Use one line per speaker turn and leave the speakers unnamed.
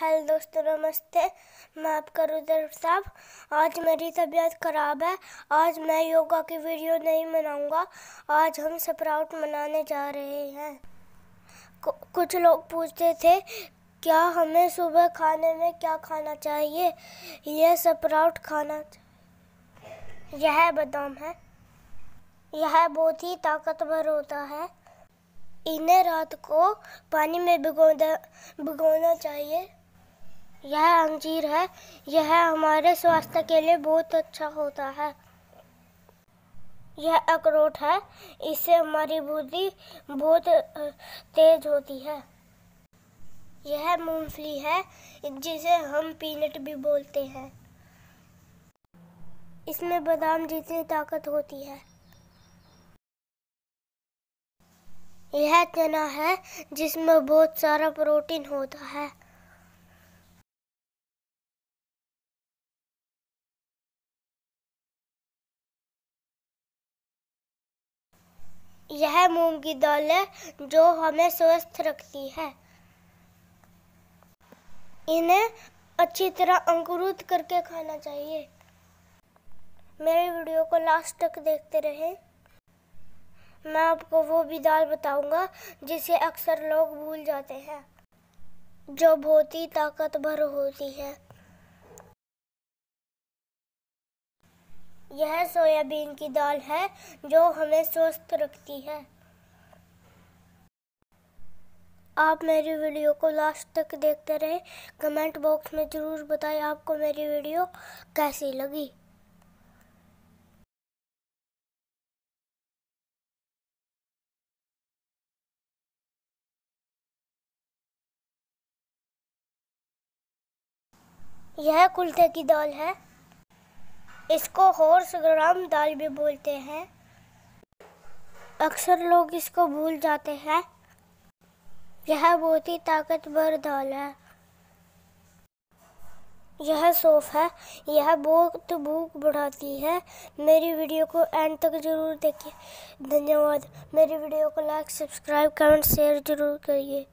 hello दोस्तों नमस्ते मैं आपका रुद्र साहब आज मेरी तबीयत ख़राब है आज मैं योगा की वीडियो नहीं बनाऊंगा आज हम स्प्राउट मनाने जा रहे हैं कुछ लोग पूछते थे क्या हमें सुबह खाने में क्या खाना चाहिए यह स्प्राउट खाना यह बादाम है यह बहुत ही ताकतवर होता है इन्हें रात को पानी में भिगो भिगोना चाहिए यह अंजीर है यह हमारे स्वास्थ्य के लिए बहुत अच्छा होता है यह अखरोट है इससे हमारी बुद्धि बहुत तेज होती है यह मूंगफली है जिसे हम पीनट भी बोलते हैं इसमें बादाम जितनी ताकत होती है यह चना है जिसमें बहुत सारा प्रोटीन होता है यह मूंग की दाल है जो हमें स्वस्थ रखती है इन्हें अच्छी तरह अंकुरित करके खाना चाहिए मेरे वीडियो को लास्ट तक देखते रहें मैं आपको वो भी दाल बताऊंगा जिसे अक्सर लोग भूल जाते हैं जो बहुत ही ताकतवर होती है यह सोयाबीन की दाल है जो हमें स्वस्थ रखती है आप मेरी वीडियो को लास्ट तक देखते रहें कमेंट बॉक्स में ज़रूर बताएं आपको मेरी वीडियो कैसी लगी यह कुल्थे की दाल है इसको हॉर्स ग्राम दाल भी बोलते हैं अक्सर लोग इसको भूल जाते हैं यह बहुत ही ताकतवर दाल है यह सौफ है यह बहुत भूख बढ़ाती है मेरी वीडियो को एंड तक जरूर देखिए धन्यवाद मेरी वीडियो को लाइक सब्सक्राइब कमेंट शेयर जरूर करिए